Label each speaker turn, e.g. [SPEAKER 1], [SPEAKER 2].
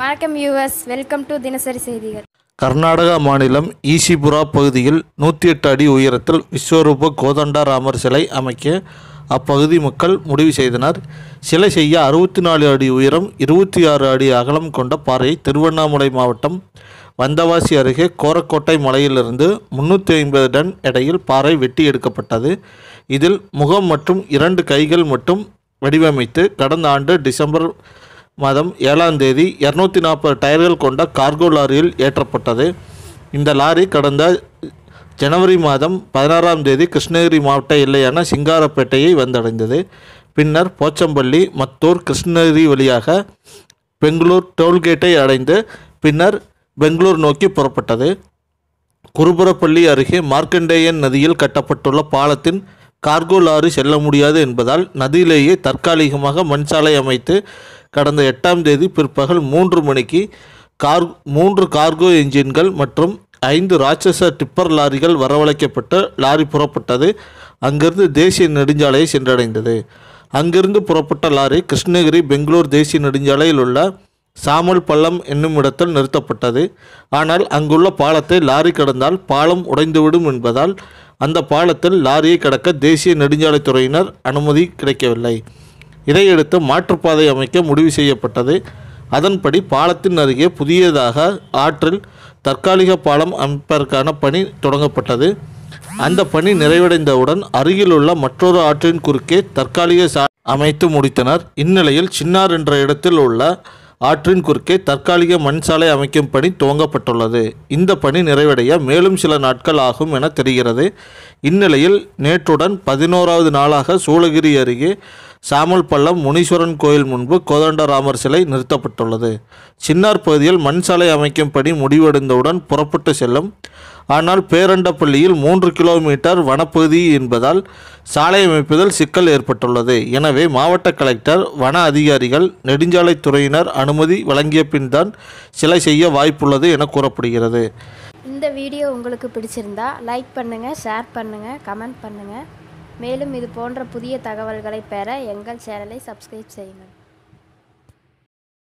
[SPEAKER 1] வணக்கம் US welcome to தினசரி செய்திகள் கர்நாடகா மாநிலம் ஈசிபுரா பகுதியில் நூற்றி எட்டு அடி உயரத்தில் விஸ்வரூப கோதண்டாராமர் சிலை அமைக்க அப்பகுதி மக்கள் முடிவு செய்தனர் சிலை செய்ய அறுபத்தி நாலு அடி உயரம் இருபத்தி ஆறு அடி அகலம் கொண்ட பாறையை திருவண்ணாமலை மாவட்டம் வந்தவாசி அருகே கோரக்கோட்டை மலையிலிருந்து முன்னூற்றி ஐம்பது டன் எடையில் பாறை வெட்டி எடுக்கப்பட்டது இதில் முகம் மற்றும் இரண்டு கைகள் மட்டும் வடிவமைத்து கடந்த ஆண்டு டிசம்பர் மாதம் ஏழாம் தேதி இரநூத்தி நாற்பது டயர்கள் கொண்ட கார்கோ லாரியில் ஏற்றப்பட்டது இந்த லாரி கடந்த ஜனவரி மாதம் பதினாறாம் தேதி கிருஷ்ணகிரி மாவட்ட எல்லையான சிங்காரப்பேட்டையை வந்தடைந்தது பின்னர் போச்சம்பள்ளி மத்தூர் கிருஷ்ணகிரி வழியாக பெங்களூர் டோல்கேட்டை அடைந்து பின்னர் பெங்களூர் நோக்கி புறப்பட்டது குருபுரப்பள்ளி அருகே மார்க்கண்டேயன் நதியில் கட்டப்பட்டுள்ள பாலத்தின் கார்கோ லாரி செல்ல முடியாது என்பதால் நதியிலேயே தற்காலிகமாக மண் சாலை அமைத்து கடந்த எட்டாம் தேதி பிற்பகல் மூன்று மணிக்கு கார் மூன்று கார்கோ என்ஜின்கள் மற்றும் ஐந்து ராட்சச டிப்பர் லாரிகள் வரவழைக்கப்பட்ட லாரி புறப்பட்டது அங்கிருந்து தேசிய நெடுஞ்சாலையை சென்றடைந்தது அங்கிருந்து புறப்பட்ட லாரி கிருஷ்ணகிரி பெங்களூர் தேசிய நெடுஞ்சாலையில் உள்ள சாமல் பள்ளம் என்னும் இடத்தில் நிறுத்தப்பட்டது ஆனால் அங்குள்ள பாலத்தை லாரி கடந்தால் பாலம் உடைந்துவிடும் என்பதால் அந்த பாலத்தில் லாரியை கடக்க தேசிய நெடுஞ்சாலைத்துறையினர் அனுமதி கிடைக்கவில்லை இதையடுத்து மாற்றுப்பாதை அமைக்க முடிவு செய்யப்பட்டது அதன்படி பாலத்தின் அருகே புதியதாக ஆற்றில் தற்காலிக பாலம் அமைப்பதற்கான பணி தொடங்கப்பட்டது அந்த பணி நிறைவடைந்தவுடன் அருகிலுள்ள மற்றொரு ஆற்றின் குறுக்கே தற்காலிக சா அமைத்து முடித்தனர் இந்நிலையில் சின்னார் என்ற இடத்தில் உள்ள ஆற்றின் குறுக்கே தற்காலிக மண் சாலை அமைக்கும் பணி துவங்கப்பட்டுள்ளது இந்த பணி நிறைவடைய மேலும் சில நாட்கள் ஆகும் என தெரிகிறது இந்நிலையில் நேற்றுடன் பதினோராவது நாளாக சூளகிரி அருகே சாமல் பள்ளம் முனீஸ்வரன் கோயில் முன்பு கோதண்டராமர் சிலை நிறுத்தப்பட்டுள்ளது சின்னார் பகுதியில் மண் சாலை அமைக்கும் பணி முடிவடைந்தவுடன் புறப்பட்டு செல்லும் ஆனால் பேரண்டப்பள்ளியில் மூன்று கிலோமீட்டர் வனப்பகுதி என்பதால் சாலை அமைப்பதில் சிக்கல் ஏற்பட்டுள்ளது எனவே மாவட்ட கலெக்டர் வன அதிகாரிகள் நெடுஞ்சாலைத்துறையினர் அனுமதி வழங்கிய பின் தான் சிலை செய்ய வாய்ப்புள்ளது என கூறப்படுகிறது இந்த வீடியோ உங்களுக்கு பிடிச்சிருந்தா லைக் பண்ணுங்கள் ஷேர் பண்ணுங்கள் கமெண்ட் பண்ணுங்கள் மேலும் இது போன்ற புதிய தகவல்களை பெற எங்கள் சேனலை சப்ஸ்கிரைப் செய்யுங்கள்